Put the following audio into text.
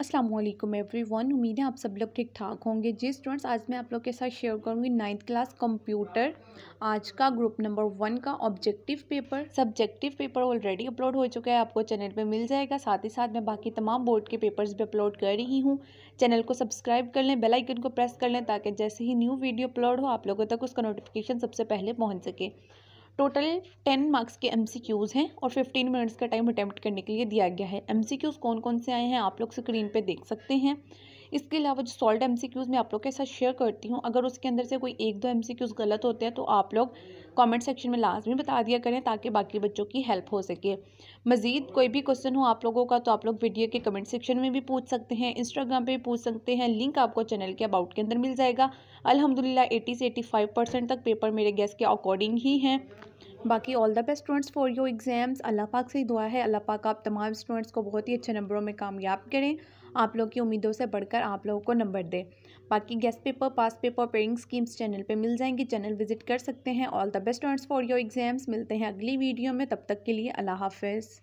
Aslam every one उम्मीद है आप सब लोग ठीक ठाक होंगे जी स्टूडेंट्स आज मैं आप लोग के साथ शेयर करूंगी नाइन्थ क्लास कंप्यूटर आज का ग्रुप नंबर वन का objective paper subjective paper already upload हो चुका है आपको चैनल पे मिल जाएगा साथ ही साथ मैं बाकी तमाम बोर्ड के पेपर्स भी अपलोड कर रही हूँ चैनल को सब्सक्राइब कर लें बेलाइकन को प्रेस कर लें ताकि जैसे ही न्यू वीडियो अपलोड हो आप लोगों तक उसका नोटिफिकेशन सबसे पहले पहुँच सके टोटल टेन मार्क्स के एम हैं और फिफ्टीन मिनट्स का टाइम अटैम्प्ट करने के लिए दिया गया है एम कौन कौन से आए हैं आप लोग स्क्रीन पर देख सकते हैं इसके अलावा जो सॉल्ट एम मैं आप लोग के साथ शेयर करती हूँ अगर उसके अंदर से कोई एक दो एम गलत होते हैं तो आप लोग कमेंट सेक्शन में लाजमी बता दिया करें ताकि बाकी बच्चों की हेल्प हो सके मज़ीद कोई भी क्वेश्चन हो आप लोगों का तो आप लोग वीडियो के कमेंट सेक्शन में भी पूछ सकते हैं इंस्टाग्राम पर भी पूछ सकते हैं लिंक आपको चैनल के अबाउट के अंदर मिल जाएगा अलहमदिल्ला एटी से फाइव परसेंट तक पेपर मेरे गैस के अकॉर्डिंग ही हैं बाकी all the best students for your exams अल्लाह पाक से ही दुआ है अल्लाह पाक आप तमाम स्टूडेंट्स को बहुत ही अच्छे नंबरों में कामयाब करें आप लोग की उम्मीदों से बढ़कर आप लोगों को नंबर दे बाकी guess paper past paper pairing schemes channel पे मिल जाएंगी चैनल विजिट कर सकते हैं all the best students for your exams मिलते हैं अगली वीडियो में तब तक के लिए अल्लाह हाफिज़